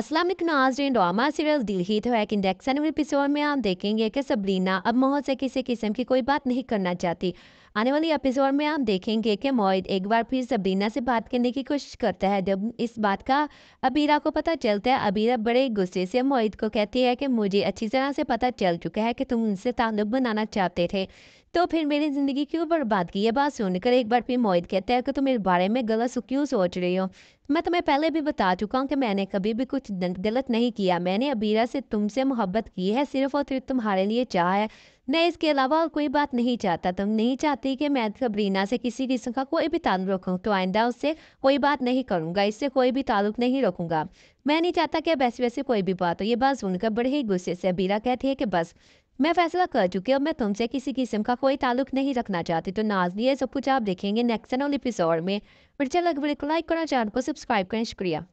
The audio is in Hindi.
असलम नाजरें ड्रामा सीरियल दिल ही तो एक इंडेक्स एपिसोड में आप देखेंगे कि सबरीना अब मोहल से किसी किस्म की कोई बात नहीं करना चाहती आने वाली एपिसोड में आप देखेंगे कि मोहित एक बार फिर सबरीना से बात करने की कोशिश करता है जब इस बात का अबीरा को पता चलता है अबीरा बड़े गुस्से से मोहित को कहती है कि मुझे अच्छी तरह से पता चल चुका है कि तुम उनसे ताल्लुक बनाना चाहते थे तो फिर मेरी ज़िंदगी क्यों बर्बाद की है बात सुनकर एक बार फिर मोहित कहता है कि तुम इस बारे में गलत क्यों सोच रही हो मैं तुम्हें पहले भी बता चुका हूँ कि मैंने कभी भी कुछ गलत नहीं किया मैंने अबीरा से तुमसे मोहब्बत की है सिर्फ और सिर्फ तुम्हारे लिए चाह है मैं इसके अलावा और कोई बात नहीं चाहता तुम नहीं चाहती कि मैं सबरीना से किसी किस्म का कोई भी ताल्लुक रखूँ तो आइंदा उससे कोई बात नहीं करूँगा इससे कोई भी ताल्लुक नहीं रखूँगा मैं नहीं चाहता कि वैसे वैसे कोई भी बात हो ये बात सुनकर बड़े ही गुस्से से अबीरा कहती है कि बस मैं फैसला कर चुकी हूँ मैं तुमसे किसी किस्म का कोई ताल्लुक नहीं रखना चाहती तो नाजनी है सब कुछ आप देखेंगे नेक्स्ट एपिसोड में पर चल अगर लाइक करना चैनल को सब्सक्राइब करें शुक्रिया